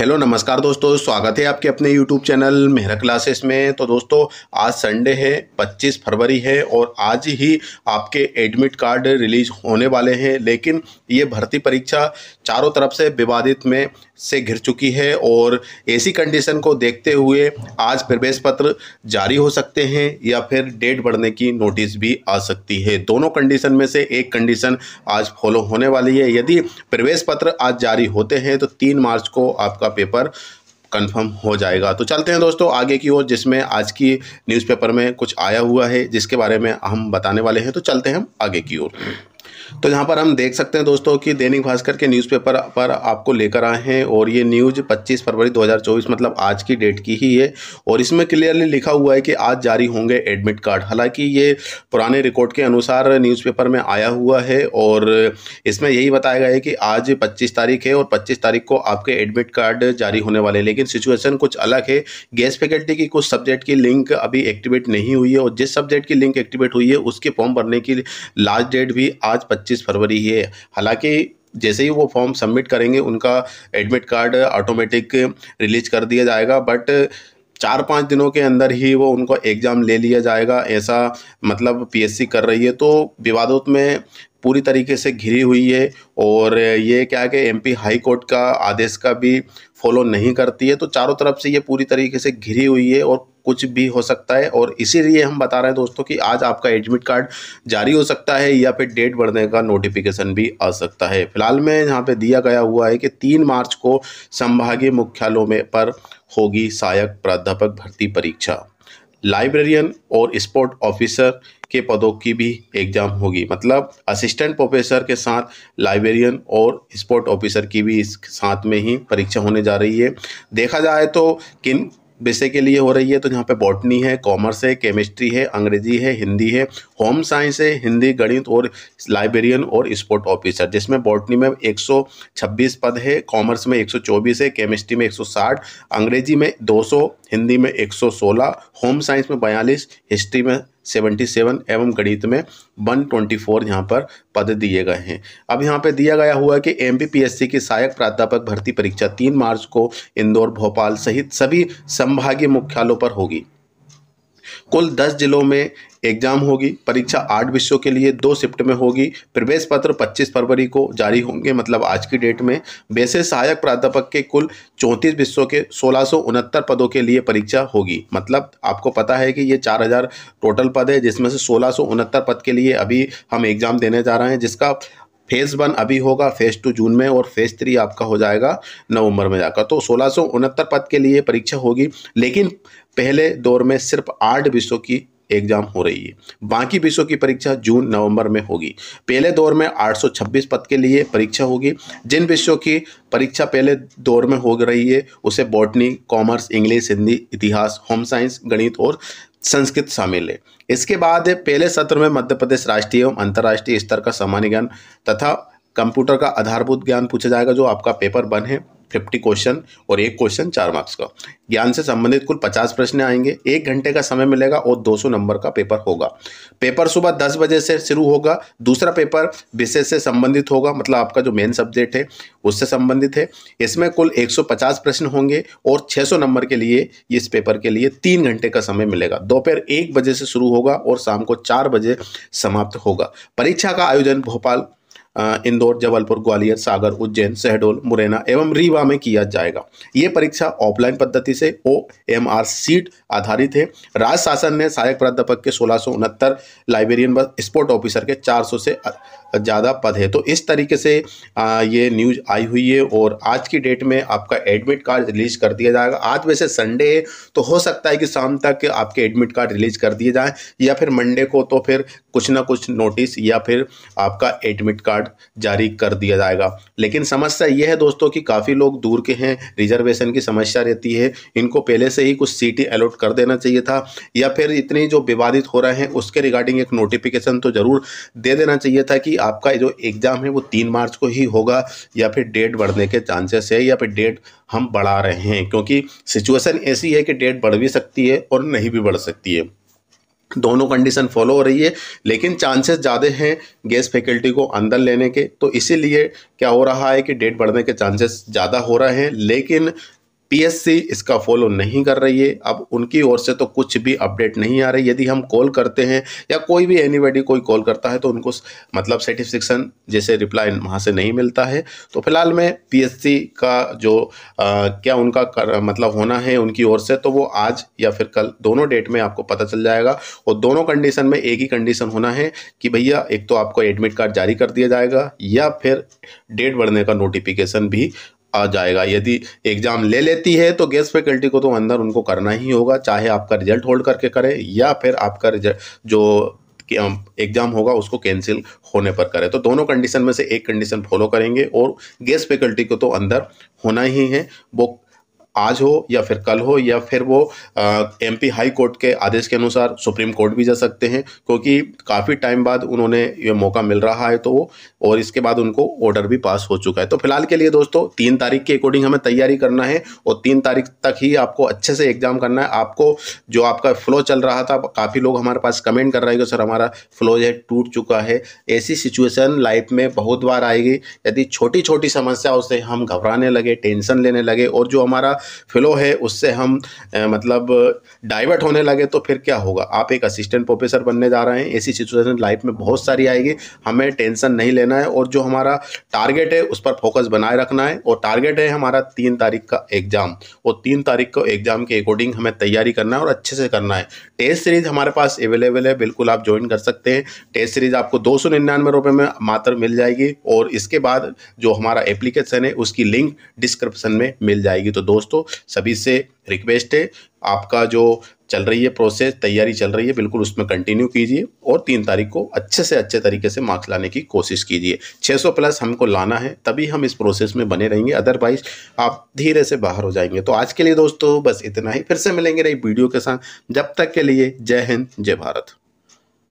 hello नमस्कार दोस्तों स्वागत है आपके अपने यूट्यूब चैनल मेहरा क्लासेस में तो दोस्तों आज संडे है 25 फरवरी है और आज ही आपके एडमिट कार्ड रिलीज होने वाले हैं लेकिन ये भर्ती परीक्षा चारों तरफ से विवादित में से घिर चुकी है और ऐसी कंडीशन को देखते हुए आज प्रवेश पत्र जारी हो सकते हैं या फिर डेट बढ़ने की नोटिस भी आ सकती है दोनों कंडीशन में से एक कंडीशन आज फॉलो होने वाली है यदि प्रवेश पत्र आज जारी होते हैं तो तीन मार्च को आपका आपका पेपर कंफर्म हो जाएगा तो चलते हैं दोस्तों आगे की ओर जिसमें आज की न्यूज़पेपर में कुछ आया हुआ है जिसके बारे में हम बताने वाले हैं तो चलते हैं हम आगे की ओर तो यहाँ पर हम देख सकते हैं दोस्तों कि दैनिक भास्कर के न्यूज़पेपर पर आपको लेकर आए हैं और ये न्यूज़ 25 फरवरी 2024 मतलब आज की डेट की ही है और इसमें क्लियरली लिखा हुआ है कि आज जारी होंगे एडमिट कार्ड हालांकि ये पुराने रिकॉर्ड के अनुसार न्यूज़पेपर में आया हुआ है और इसमें यही बताया गया है कि आज पच्चीस तारीख है और पच्चीस तारीख को आपके एडमिट कार्ड जारी होने वाले लेकिन सिचुएसन कुछ अलग है गैस फैकल्टी की कुछ सब्जेक्ट की लिंक अभी एक्टिवेट नहीं हुई है और जिस सब्जेक्ट की लिंक एक्टिवेट हुई है उसके फॉर्म भरने की लास्ट डेट भी आज 25 फरवरी है हालांकि जैसे ही वो फॉर्म सबमिट करेंगे उनका एडमिट कार्ड ऑटोमेटिक रिलीज कर दिया जाएगा बट चार पाँच दिनों के अंदर ही वो उनको एग्ज़ाम ले लिया जाएगा ऐसा मतलब पीएससी कर रही है तो विवादों में पूरी तरीके से घिरी हुई है और ये क्या है कि एमपी हाई कोर्ट का आदेश का भी फॉलो नहीं करती है तो चारों तरफ से ये पूरी तरीके से घिरी हुई है और कुछ भी हो सकता है और इसीलिए हम बता रहे हैं दोस्तों कि आज आपका एडमिट कार्ड जारी हो सकता है या फिर डेट बढ़ने का नोटिफिकेशन भी आ सकता है फिलहाल में यहाँ पे दिया गया हुआ है कि तीन मार्च को संभागीय मुख्यालयों में पर होगी सहायक प्राध्यापक भर्ती परीक्षा लाइब्रेरियन और स्पोर्ट ऑफिसर के पदों की भी एग्ज़ाम होगी मतलब असिस्टेंट प्रोफेसर के साथ लाइब्रेरियन और स्पोर्ट ऑफिसर की भी इस साथ में ही परीक्षा होने जा रही है देखा जाए तो किन विषय के लिए हो रही है तो यहाँ पे बॉटनी है कॉमर्स है केमिस्ट्री है अंग्रेजी है हिंदी है होम साइंस है हिंदी गणित और लाइब्रेरियन और स्पोर्ट ऑफिसर जिसमें बॉटनी में 126 पद है कॉमर्स में 124 है केमिस्ट्री में 160 अंग्रेजी में 200 हिंदी में 116 होम साइंस में बयालीस हिस्ट्री में सेवेंटी सेवन एवं गणित में वन ट्वेंटी फोर यहाँ पर पद दिए गए हैं अब यहाँ पे दिया गया हुआ है कि एम की सहायक प्राध्यापक भर्ती परीक्षा तीन मार्च को इंदौर भोपाल सहित सभी संभागीय मुख्यालयों पर होगी कुल दस जिलों में एग्जाम होगी परीक्षा आठ विषयों के लिए दो शिफ्ट में होगी प्रवेश पत्र 25 फरवरी को जारी होंगे मतलब आज की डेट में वैसे सहायक प्राध्यापक के कुल चौंतीस विषयों के सोलह पदों के लिए परीक्षा होगी मतलब आपको पता है कि ये 4000 टोटल पद है जिसमें से सोलह पद के लिए अभी हम एग्ज़ाम देने जा रहे हैं जिसका फेज़ वन अभी होगा फेज़ टू जून में और फेज़ थ्री आपका हो जाएगा नवंबर में जाकर तो सोलह पद के लिए परीक्षा होगी लेकिन पहले दौर में सिर्फ आठ विषयों की एग्जाम हो रही है बाकी विषयों की परीक्षा जून नवंबर में होगी पहले दौर में 826 पद के लिए परीक्षा होगी जिन विषयों की परीक्षा पहले दौर में हो रही है उसे बॉटनी कॉमर्स इंग्लिश हिंदी इतिहास होम साइंस गणित और संस्कृत शामिल है इसके बाद पहले सत्र में मध्य प्रदेश राष्ट्रीय एवं अंतर्राष्ट्रीय स्तर का सामान्य ज्ञान तथा कंप्यूटर का आधारभूत ज्ञान पूछा जाएगा जो आपका पेपर बन है फिफ्टी क्वेश्चन और एक क्वेश्चन चार मार्क्स का ज्ञान से संबंधित कुल पचास प्रश्न आएंगे एक घंटे का समय मिलेगा और दो सौ नंबर का पेपर होगा पेपर सुबह दस बजे से शुरू होगा दूसरा पेपर विषय से संबंधित होगा मतलब आपका जो मेन सब्जेक्ट है उससे संबंधित है इसमें कुल एक सौ पचास प्रश्न होंगे और छः सौ नंबर के लिए इस पेपर के लिए तीन घंटे का समय मिलेगा दोपहर एक बजे से शुरू होगा और शाम को चार बजे समाप्त होगा परीक्षा का आयोजन भोपाल इंदौर जबलपुर ग्वालियर सागर उज्जैन शहडोल मुरैना एवं रीवा में किया जाएगा ये परीक्षा ऑफलाइन पद्धति से ओ एम आर सीट आधारित है राज्य शासन ने सहायक प्राध्यापक के सोलह लाइब्रेरियन व स्पोर्ट ऑफिसर के 400 से ज़्यादा पद है तो इस तरीके से ये न्यूज़ आई हुई है और आज की डेट में आपका एडमिट कार्ड रिलीज कर दिया जाएगा आज वैसे संडे है तो हो सकता है कि शाम तक आपके एडमिट कार्ड रिलीज कर दिए जाए या फिर मंडे को तो फिर कुछ ना कुछ नोटिस या फिर आपका एडमिट कार्ड जारी कर दिया जाएगा लेकिन समस्या ये है दोस्तों कि काफ़ी लोग दूर के हैं रिजर्वेशन की समस्या रहती है इनको पहले से ही कुछ सीटें अलॉट कर देना चाहिए था या फिर इतनी जो विवादित हो रहे हैं उसके रिगार्डिंग एक नोटिफिकेशन तो ज़रूर दे देना चाहिए था कि आपका जो एग्ज़ाम है वो तीन मार्च को ही होगा या फिर डेट बढ़ने के चांसेस है या फिर डेट हम बढ़ा रहे हैं क्योंकि सिचुएसन ऐसी है कि डेट बढ़ भी सकती है और नहीं भी बढ़ सकती है दोनों कंडीशन फॉलो हो रही है लेकिन चांसेस ज़्यादा हैं गैस फैकल्टी को अंदर लेने के तो इसीलिए क्या हो रहा है कि डेट बढ़ने के चांसेस ज़्यादा हो रहे हैं लेकिन पीएससी इसका फॉलो नहीं कर रही है अब उनकी ओर से तो कुछ भी अपडेट नहीं आ रही यदि हम कॉल करते हैं या कोई भी एनीबडी कोई कॉल करता है तो उनको मतलब सेटिस्फिक्सन जैसे रिप्लाई वहाँ से नहीं मिलता है तो फिलहाल मैं पीएससी का जो आ, क्या उनका कर, मतलब होना है उनकी ओर से तो वो आज या फिर कल दोनों डेट में आपको पता चल जाएगा और दोनों कंडीशन में एक ही कंडीशन होना है कि भैया एक तो आपको एडमिट कार्ड जारी कर दिया जाएगा या फिर डेट बढ़ने का नोटिफिकेशन भी आ जाएगा यदि एग्ज़ाम ले लेती है तो गेस्ट फैकल्टी को तो अंदर उनको करना ही होगा चाहे आपका रिजल्ट होल्ड करके करें या फिर आपका जो एग्ज़ाम होगा उसको कैंसिल होने पर करें तो दोनों कंडीशन में से एक कंडीशन फॉलो करेंगे और गेस्ट फैकल्टी को तो अंदर होना ही है वो आज हो या फिर कल हो या फिर वो एमपी हाई कोर्ट के आदेश के अनुसार सुप्रीम कोर्ट भी जा सकते हैं क्योंकि काफ़ी टाइम बाद उन्होंने ये मौका मिल रहा है तो वो और इसके बाद उनको ऑर्डर भी पास हो चुका है तो फिलहाल के लिए दोस्तों तीन तारीख के अकॉर्डिंग हमें तैयारी करना है और तीन तारीख तक ही आपको अच्छे से एग्जाम करना है आपको जो आपका फ्लो चल रहा था काफ़ी लोग हमारे पास कमेंट कर रहे हैं कि सर हमारा फ्लो जो है टूट चुका है ऐसी सिचुएसन लाइफ में बहुत बार आएगी यदि छोटी छोटी समस्याओं से हम घबराने लगे टेंशन लेने लगे और जो हमारा फ्लो है उससे हम मतलब डाइवर्ट होने लगे तो फिर क्या होगा आप एक असिस्टेंट प्रोफेसर बनने जा रहे हैं ऐसी सिचुएशन लाइफ में बहुत सारी आएगी हमें टेंशन नहीं लेना है और जो हमारा टारगेट है उस पर फोकस बनाए रखना है और टारगेट है हमारा तीन तारीख का एग्ज़ाम और तीन तारीख को एग्ज़ाम के अकॉर्डिंग हमें तैयारी करना है और अच्छे से करना है टेस्ट सीरीज हमारे पास अवेलेबल है बिल्कुल आप ज्वाइन कर सकते हैं टेस्ट सीरीज आपको दो सौ निन्यानवे में मात्र मिल जाएगी और इसके बाद जो हमारा एप्लीकेशन है उसकी लिंक डिस्क्रिप्शन में मिल जाएगी तो दोस्तों दोस्तों सभी से रिक्वेस्ट है आपका जो चल रही है प्रोसेस तैयारी चल रही है बिल्कुल उसमें कंटिन्यू कीजिए और तीन तारीख को अच्छे से अच्छे तरीके से मार्क्स लाने की कोशिश कीजिए 600 प्लस हमको लाना है तभी हम इस प्रोसेस में बने रहेंगे अदरवाइज आप धीरे से बाहर हो जाएंगे तो आज के लिए दोस्तों बस इतना ही फिर से मिलेंगे नई वीडियो के साथ जब तक के लिए जय हिंद जय भारत